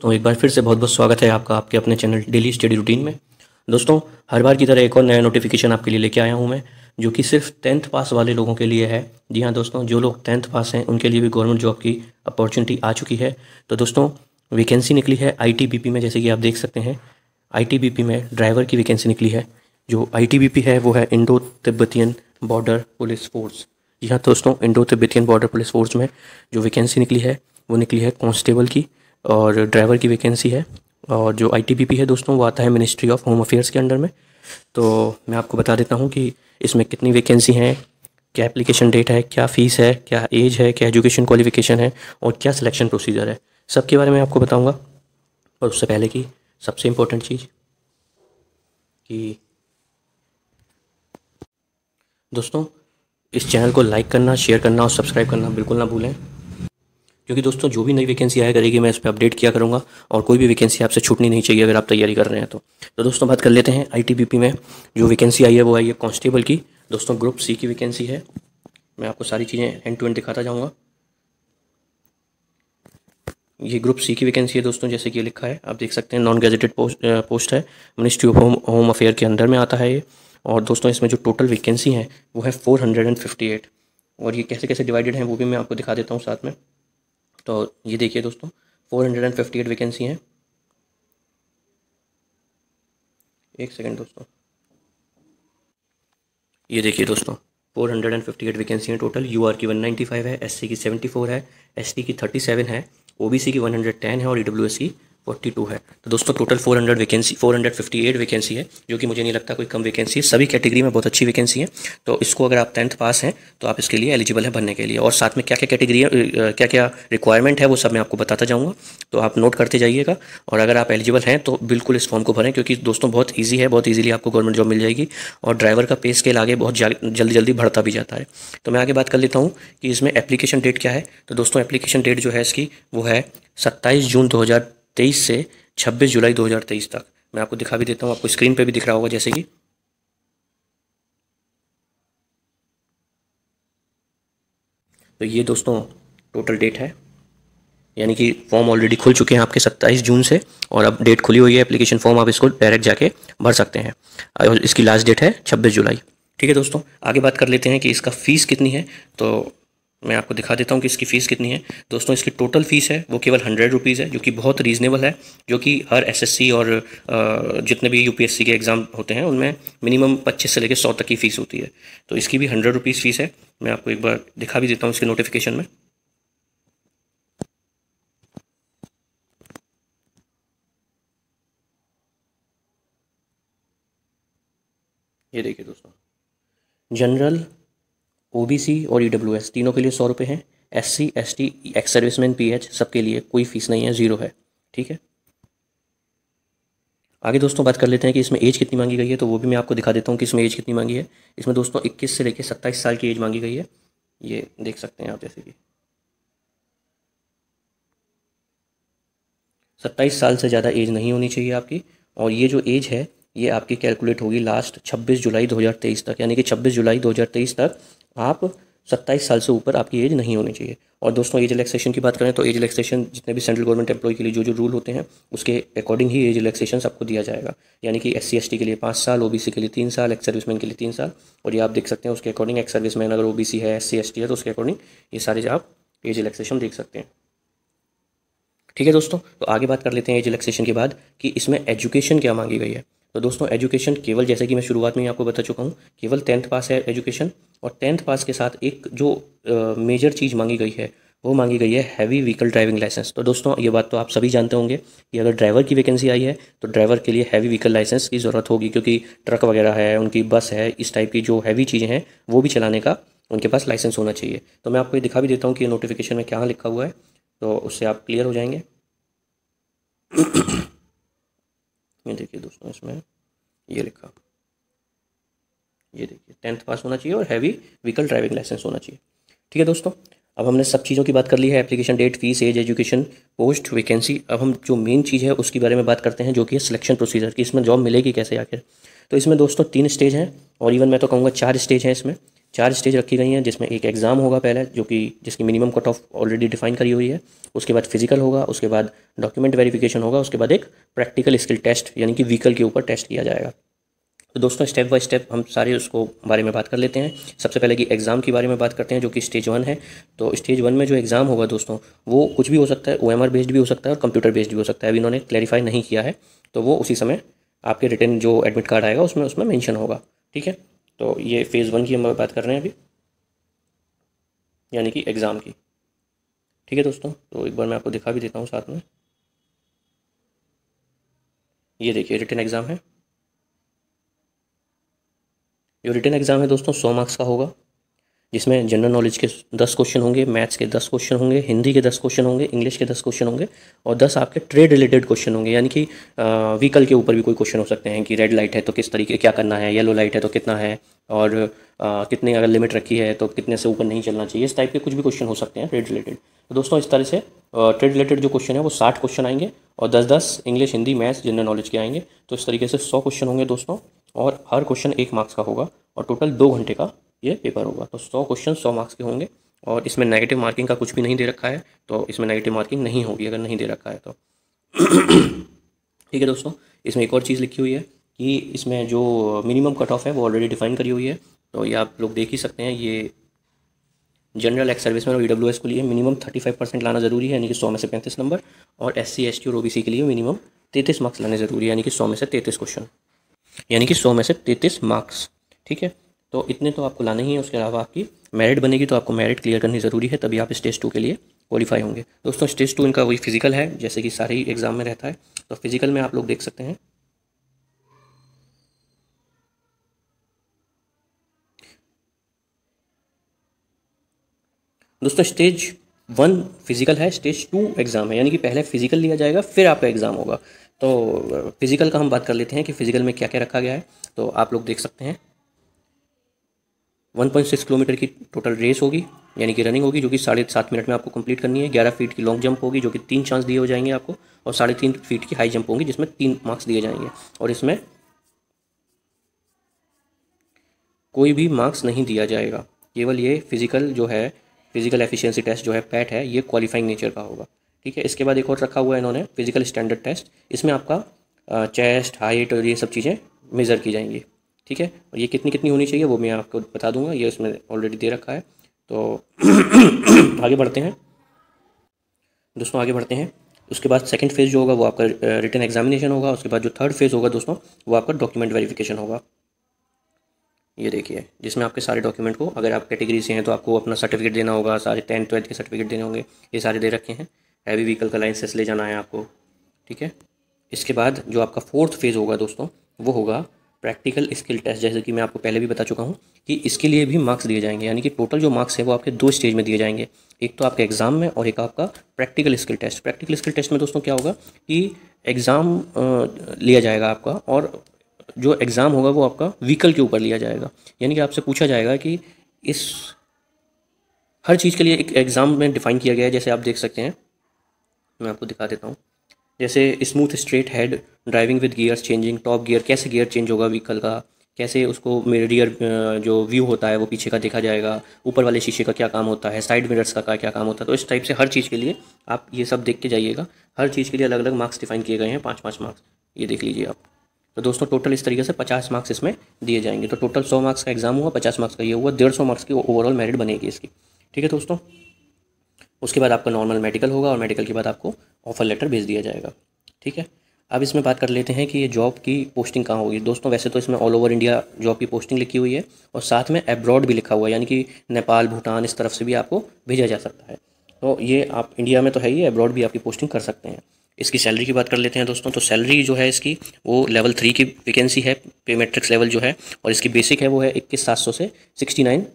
दोस्तों एक बार फिर से बहुत बहुत स्वागत है आपका आपके अपने चैनल डेली स्टडी रूटीन में दोस्तों हर बार की तरह एक और नया नोटिफिकेशन आपके लिए लेके आया हूँ मैं जो कि सिर्फ टेंथ पास वाले लोगों के लिए है जी हाँ दोस्तों जो लोग टेंथ पास हैं उनके लिए भी गवर्नमेंट जॉब की अपॉर्चुनिटी आ चुकी है तो दोस्तों वैकेंसी निकली है पी में जैसे कि आप देख सकते हैं पी में ड्राइवर की वैकेंसी निकली है जो पी है वो है Indo Tibetan border police force जी हाँ दोस्तों Indo Tibetan border police force में जो वैकेंसी निकली है वो निकली है कॉन्स्टेबल की और ड्राइवर की वैकेंसी है और जो आई है दोस्तों वो आता है मिनिस्ट्री ऑफ होम अफेयर्स के अंडर में तो मैं आपको बता देता हूँ कि इसमें कितनी वैकेंसी हैं क्या एप्लीकेशन डेट है क्या फ़ीस है क्या एज है क्या एजुकेशन क्वालिफिकेशन है और क्या सिलेक्शन प्रोसीजर है सब के बारे में आपको बताऊँगा पर उससे पहले की सबसे इम्पोर्टेंट चीज़ कि दोस्तों इस चैनल को लाइक करना शेयर करना और सब्सक्राइब करना बिल्कुल ना भूलें क्योंकि दोस्तों जो भी नई वैकेंसी आया करेगी मैं इस पर अपडेट किया करूँगा और कोई भी वैकेंसी आपसे छूटनी नहीं चाहिए अगर आप तैयारी कर रहे हैं तो तो दोस्तों बात कर लेते हैं आई में जो वैकेंसी आई है वो आई है कॉन्स्टेबल की दोस्तों ग्रुप सी की वैकेंसी है मैं आपको सारी चीज़ें हैंड टू एंड दिखाता जाऊँगा ये ग्रुप सी की वैकेंसी है दोस्तों जैसे कि लिखा है आप देख सकते हैं नॉन गेजेटेड पोस्ट पोस्ट है ministry of home home affair के अंदर में आता है ये और दोस्तों इसमें जो टोटल वैकेंसी है वो है four hundred and fifty eight और ये कैसे कैसे डिवाइडेड हैं वो भी मैं आपको दिखा देता हूँ साथ में तो ये देखिए दोस्तों four hundred and fifty eight vacancy हैं एक सेकेंड दोस्तों ये देखिए दोस्तों four hundred and fifty eight vacancy हैं टोटल यू आर की वन नाइन्टी फाइव है एससी की सेवेंटी फोर है एस टी की थर्टी सेवन है ओबीसी की वन हंड्रेड टेन है और ई डब्ल्यू एस की फोर्टी टू है तो दोस्तों total four hundred vacancy four hundred fifty eight vacancy है जो कि मुझे नहीं लगता कोई कम वैकेंसी है सभी कैटेगरी में बहुत अच्छी वैकेंसी है तो इसको अगर आप टेंथ पास हैं तो आप इसके लिए एलिजिबल है भरने के लिए और साथ में क्या क्या कैटेगरी क्या क्या रिक्वायरमेंट है वो सब मैं आपको बताता जाऊँगा तो आप नोट करते जाइएगा और अगर आप एलिजिबल हैं तो बिल्कुल इस फॉर्म को भरें क्योंकि दोस्तों बहुत ईजी है बहुत ईजिली आपको गवर्नमेंट जॉब मिल जाएगी और ड्राइवर का पे स्केल आगे बहुत जल्दी जल्दी बढ़ता भी जाता है तो मैं आगे बात कर लेता हूँ कि इसमें एप्लीकेशन डेट क्या है तो दोस्तों एप्लीकेशन डेट जो है इसकी वो है सत्ताईस जून हज़ार तेईस से छब्बीस जुलाई दो हज़ार तेईस तक मैं आपको दिखा भी देता हूँ आपको स्क्रीन पर भी दिख रहा होगा जैसे कि तो ये दोस्तों टोटल डेट है यानी कि फॉर्म ऑलरेडी खुल चुके हैं आपके 27 जून से और अब डेट खुली हुई है एप्लीकेशन फॉर्म आप इसको डायरेक्ट जाके भर सकते हैं और इसकी लास्ट डेट है 26 जुलाई ठीक है दोस्तों आगे बात कर लेते हैं कि इसका फ़ीस कितनी है तो मैं आपको दिखा देता हूँ कि इसकी फ़ीस कितनी है दोस्तों इसकी टोटल फ़ीस है वो केवल हंड्रेड रुपीज़ है जो कि बहुत रीज़नेबल है जो कि हर एसएससी और जितने भी यूपीएससी के एग्ज़ाम होते हैं उनमें मिनिमम पच्चीस से लेकर सौ तक की फ़ीस होती है तो इसकी भी हंड्रेड रुपीज़ फ़ीस है मैं आपको एक बार दिखा भी देता हूँ इसके नोटिफिकेशन में ये देखिए दोस्तों जनरल ओ और ई तीनों के लिए सौ रुपये हैं S C S T ex serviceman सब सबके लिए कोई फीस नहीं है ज़ीरो है ठीक है आगे दोस्तों बात कर लेते हैं कि इसमें एज कितनी मांगी गई है तो वो भी मैं आपको दिखा देता हूँ कि इसमें एज कितनी मांगी है इसमें दोस्तों 21 से लेकर 27 साल की एज मांगी गई है ये देख सकते हैं आप जैसे कि 27 साल से ज़्यादा एज नहीं होनी चाहिए आपकी और ये जो एज है ये आपकी कैलकुलेट होगी लास्ट 26 जुलाई 2023 तक यानी कि 26 जुलाई 2023 तक आप सत्ताईस साल से ऊपर आपकी एज नहीं होनी चाहिए और दोस्तों एज रिलैक्सेशन की बात करें तो एज रिलैक्सेशन जितने भी सेंट्रल गवर्नमेंट एम्प्लॉय के लिए जो जो रूल होते हैं उसके अकॉर्डिंग ही एज रिलैक्सेशन आपको दिया जाएगा यानी कि एस सी के लिए पाँच साल ओबीसी के लिए तीन साल एक्स सर्विस के लिए तीन साल और ये आप देख सकते हैं उसके अकॉर्डिंग एक्स सर्विस अगर ओ है एस सी है तो उसके अकॉर्डिंग ये सारे आप एज रिलैक्सेशन देख सकते हैं ठीक है दोस्तों तो आगे बात कर लेते हैं एज रिलैक्सेशन के बाद कि इसमें एजुकेशन क्या मांगी गई है तो दोस्तों एजुकेशन केवल जैसे कि मैं शुरुआत में ही आपको बता चुका हूँ केवल टेंथ पास है एजुकेशन और टेंथ पास के साथ एक जो मेजर चीज़ मांगी गई है वो मांगी गई है हैवी व्हीकल ड्राइविंग लाइसेंस तो दोस्तों ये बात तो आप सभी जानते होंगे कि अगर ड्राइवर की वैकेंसी आई है तो ड्राइवर के लिए हैवी व्हीकल लाइसेंस की ज़रूरत होगी क्योंकि ट्रक वगैरह है उनकी बस है इस टाइप की जो हैवी चीज़ें हैं वो भी चलाने का उनके पास लाइसेंस होना चाहिए तो मैं आपको ये दिखा भी देता हूँ कि नोटिफिकेशन में क्या लिखा हुआ है तो उससे आप क्लियर हो जाएंगे ये देखिए दोस्तों इसमें ये लिखा ये देखिए टेंथ पास होना चाहिए और हैवी व्हीकल ड्राइविंग लाइसेंस होना चाहिए ठीक है दोस्तों अब हमने सब चीज़ों की बात कर ली है application date fees age education post vacancy अब हम जो मेन चीज़ है उसके बारे में बात करते हैं जो कि है सिलेक्शन प्रोसीजर की इसमें जॉब मिलेगी कैसे आखिर तो इसमें दोस्तों तीन स्टेज हैं और इवन मैं तो कहूँगा चार स्टेज हैं इसमें चार स्टेज रखी गई हैं जिसमें एक एग्ज़ाम होगा पहले जो कि जिसकी minimum cut off already define करी हुई है उसके बाद फिजिकल होगा उसके बाद डॉक्यूमेंट वेरिफिकेशन होगा उसके बाद एक प्रैक्टिकल स्किल टेस्ट यानी कि व्हीकल के ऊपर टेस्ट किया जाएगा तो दोस्तों स्टेप बाय स्टेप हम सारे उसको बारे में बात कर लेते हैं सबसे पहले कि एग्ज़ाम के बारे में बात करते हैं जो कि स्टेज वन है तो स्टेज वन में जो एग्ज़ाम होगा दोस्तों वो कुछ भी हो सकता है ओ बेस्ड भी हो सकता है और कंप्यूटर बेस्ड भी हो सकता है अभी इन्होंने क्लैरिफाई नहीं किया है तो वो उसी समय आपके रिटर्न जो एडमिट कार्ड आएगा उसमें उसमें मैंशन होगा ठीक है तो ये फ़ेज़ वन की हम बात कर रहे हैं अभी यानी कि एग्ज़ाम की ठीक है दोस्तों तो एक बार मैं आपको दिखा भी देता हूँ साथ में ये देखिए रिटर्न एग्ज़ाम है जो रिटर्न एग्ज़ाम है दोस्तों सौ मार्क्स का होगा जिसमें जनरल नॉलेज के दस क्वेश्चन होंगे मैथ्स के दस क्वेश्चन होंगे हिंदी के दस क्वेश्चन होंगे इंग्लिश के दस क्वेश्चन होंगे और दस आपके ट्रेड रिलेटेड क्वेश्चन होंगे यानी कि व्हीकल के ऊपर भी कोई क्वेश्चन हो सकते हैं कि रेड लाइट है तो किस तरीके क्या करना है येलो लाइट है तो कितना है और आ, कितने अगर लिमिट रखी है तो कितने से ऊपर नहीं चलना चाहिए इस टाइप के कुछ भी क्वेश्चन हो सकते हैं ट्रेड रिलेटेड तो दोस्तों इस तरह से ट्रेड रिलेटेड जो क्वेश्चन है वो साठ क्वेश्चन आएंगे और दस दस English Hindi maths general knowledge के आएंगे तो इस तरीके से सौ क्वेश्चन होंगे दोस्तों और हर क्वेश्चन एक मार्क्स का होगा और टोटल दो घंटे का ये पेपर होगा तो सौ क्वेश्चन सौ मार्क्स के होंगे और इसमें नेगेटिव मार्किंग का कुछ भी नहीं दे रखा है तो इसमें नेगेटिव मार्किंग नहीं होगी अगर नहीं दे रखा है तो ठीक है दोस्तों इसमें एक और चीज़ लिखी हुई है कि इसमें जो मिनिमम कट ऑफ है वो ऑलरेडी डिफाइन करी हुई है तो ये आप लोग देख ही सकते हैं ये जनरल एक्स सर्विस में और ई e के लिए मिनिमम थर्टी फाइव परसेंट लाना ज़रूरी है यानी कि सौ में से पैंतीस नंबर और एस सी एस और ओ बी सी के लिए मिनिमम तैंतीस मार्क्स लाने ज़रूरी है यानी कि सौ में से तैंतीस क्वेश्चन यानी कि सौ में से तैंतीस मार्क्स ठीक है तो इतने तो आपको लाने ही है उसके अलावा आपकी मेरिट बनेगी तो आपको मेरिट क्लियर करनी ज़रूरी है तभी आप स्टेज टू के लिए क्वालिफाई होंगे दोस्तों स्टेज टू इनका वही फिजिकल है जैसे कि सारे एग्ज़ाम में रहता है तो फिजिकल में आप लोग देख सकते हैं दोस्तों स्टेज वन फिजिकल है स्टेज टू एग्ज़ाम है यानी कि पहले फिजिकल लिया जाएगा फिर आपका एग्ज़ाम होगा तो फिज़िकल का हम बात कर लेते हैं कि फ़िज़िकल में क्या क्या रखा गया है तो आप लोग देख सकते हैं वन पॉइंट सिक्स किलोमीटर की टोटल रेस होगी यानी कि रनिंग होगी जो कि साढ़े सात मिनट में आपको कंप्लीट करनी है ग्यारह फीट की लॉन्ग जंप होगी जो कि तीन चांस दिए हो जाएंगे आपको और साढ़े तीन फीट की हाई जंप होगी जिसमें तीन मार्क्स दिए जाएंगे और इसमें कोई भी मार्क्स नहीं दिया जाएगा केवल ये फिजिकल जो है फिजिकल एफिशियंसी टेस्ट जो है पैट है ये क्वालिफाइंग नेचर का होगा ठीक है इसके बाद एक और रखा हुआ है इन्होंने फिजिकल स्टैंडर्ड टेस्ट इसमें आपका चेस्ट हाइट और ये सब चीज़ें मेज़र की जाएंगी ठीक है और ये कितनी कितनी होनी चाहिए वो मैं आपको बता दूंगा ये उसमें ऑलरेडी दे रखा है तो आगे बढ़ते हैं दोस्तों आगे बढ़ते हैं उसके बाद सेकंड फेज़ जो होगा वो आपका रिटर्न एग्जामिनेशन होगा उसके बाद जो थर्ड फेज़ होगा दोस्तों वो आपका डॉक्यूमेंट वेरिफिकेशन होगा ये देखिए जिसमें आपके सारे डॉक्यूमेंट को अगर आप कैटेगरी से हैं तो आपको अपना सर्टिफिकेट देना होगा सारे टेंथ ट्वेल्थ के सर्टिफिकेट देने होंगे ये सारे दे रखे हैं हैवी व्हीकल का लाइसेंस ले जाना है आपको ठीक है इसके बाद जो आपका फोर्थ फेज़ होगा दोस्तों वो होगा प्रैक्टिकल स्किल टेस्ट जैसे कि मैं आपको पहले भी बता चुका हूँ कि इसके लिए भी मार्क्स दिए जाएंगे यानी कि टोटल जो मार्क्स है वो आपके दो स्टेज में दिए जाएंगे एक तो आपके एग्ज़ाम में और एक आपका practical skill test practical skill test में दोस्तों क्या होगा कि एग्ज़ाम लिया जाएगा आपका और जो एग्ज़ाम होगा वो आपका व्हीकल के ऊपर लिया जाएगा यानी कि आपसे पूछा जाएगा कि इस हर चीज़ के लिए एक एग्ज़ाम में डिफ़ाइन किया गया है जैसे आप देख सकते हैं मैं आपको दिखा देता हूँ जैसे smooth straight head driving with gears changing top gear कैसे गियर चेंज होगा व्हीकल का कैसे उसको रियर जो व्यू होता है वो पीछे का देखा जाएगा ऊपर वाले शीशे का क्या काम होता है साइड मिरर्स का क्या काम होता है तो इस टाइप से हर चीज़ के लिए आप ये सब देख के जाइएगा हर चीज़ के लिए अलग अलग मार्क्स डिफाइन किए गए हैं पाँच पाँच मार्क्स ये देख लीजिए आप तो दोस्तों टोटल इस तरीके से पचास मार्क्स इसमें दिए जाएंगे तो टोटल सौ मार्क्स का एग्जाम हुआ पचास मार्क्स का ये हुआ डेढ़ सौ मार्क्स की ओवरऑल मेरिट बनेगी इसकी ठीक है दोस्तों उसके बाद आपका नॉर्मल मेडिकल होगा और मेडिकल के बाद आपको ऑफ़र लेटर भेज दिया जाएगा ठीक है अब इसमें बात कर लेते हैं कि ये जॉब की पोस्टिंग कहाँ होगी दोस्तों वैसे तो इसमें ऑल ओवर इंडिया जॉब की पोस्टिंग लिखी हुई है और साथ में एब्रॉड भी लिखा हुआ है यानी कि नेपाल भूटान इस तरफ से भी आपको भेजा जा सकता है तो ये आप इंडिया में तो है ही एब्रॉड भी आपकी पोस्टिंग कर सकते हैं इसकी सैलरी की बात कर लेते हैं दोस्तों तो सैलरी जो है इसकी वो लेवल थ्री की वैकेंसी है पे मेट्रिक्स लेवल जो है और इसकी बेसिक है वो है इक्कीस सात सौ से sixty nine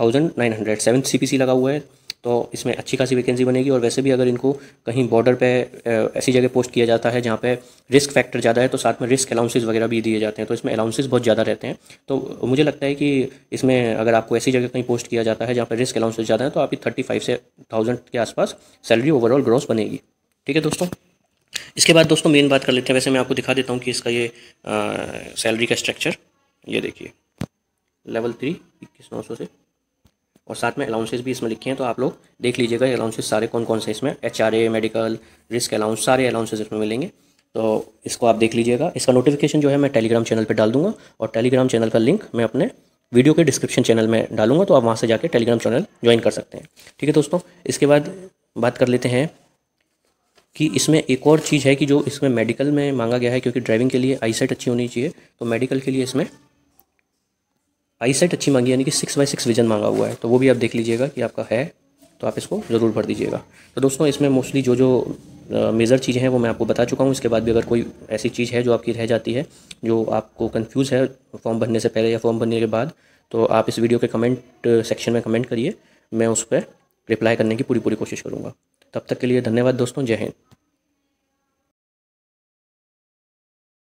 thousand nine hundred seven C P C लगा हुआ है तो इसमें अच्छी खासी वैकेंसी बनेगी और वैसे भी अगर इनको कहीं बॉर्डर पे ऐसी जगह पोस्ट किया जाता है जहाँ पे रिस्क फैक्टर ज़्यादा है तो साथ में रिस्क अलाउंसेज वगैरह भी दिए जाते हैं तो इसमें अलाउंसेज बहुत ज़्यादा रहते हैं तो मुझे लगता है कि इसमें अगर आपको ऐसी जगह कहीं पोस्ट किया जाता है जहाँ पर रिस्क अलाउंसेज ज़्यादा है तो आपकी थर्टी फाइव से थाउजेंड के आसपास सैलरी ओवरऑल ग्रोथ बनेगी ठीक है दोस्तों इसके बाद दोस्तों मेन बात कर लेते हैं वैसे मैं आपको दिखा देता हूँ कि इसका ये सैलरी का स्ट्रक्चर ये देखिए लेवल थ्री इक्कीस नौ सौ से और साथ में अलाउंसेज भी इसमें लिखे हैं तो आप लोग देख लीजिएगा अलाउंसेज सारे कौन कौन से इसमें एच मेडिकल रिस्क अलाउंस सारे अलाउंसेज इसमें मिलेंगे तो इसको आप देख लीजिएगा इसका नोटिफिकेशन जो है मैं टेलीग्राम चैनल पर डाल दूँगा और टेलीग्राम चैनल का लिंक मैं अपने वीडियो के डिस्क्रिप्शन चैनल में डालूंगा तो आप वहाँ से जाकर टेलीग्राम चैनल ज्वाइन कर सकते हैं ठीक है दोस्तों इसके बाद बात कर लेते हैं कि इसमें एक और चीज़ है कि जो इसमें मेडिकल में मांगा गया है क्योंकि ड्राइविंग के लिए आईसेट अच्छी होनी चाहिए तो मेडिकल के लिए इसमें आई सेट अच्छी मांगी यानी कि सिक्स बाई सिक्स विजन मांगा हुआ है तो वो भी आप देख लीजिएगा कि आपका है तो आप इसको ज़रूर भर दीजिएगा तो दोस्तों इसमें मोस्टली जो जो मेजर चीज़ें हैं वो मैं आपको बता चुका हूँ इसके बाद भी अगर कोई ऐसी चीज़ है जो आपकी रह जाती है जो आपको कन्फ्यूज़ है फॉर्म भरने से पहले या फॉर्म भरने के बाद तो आप इस वीडियो के कमेंट सेक्शन में कमेंट करिए मैं उस पर रिप्लाई करने की पूरी पूरी कोशिश करूँगा तब तक के लिए धन्यवाद दोस्तों जय हिंद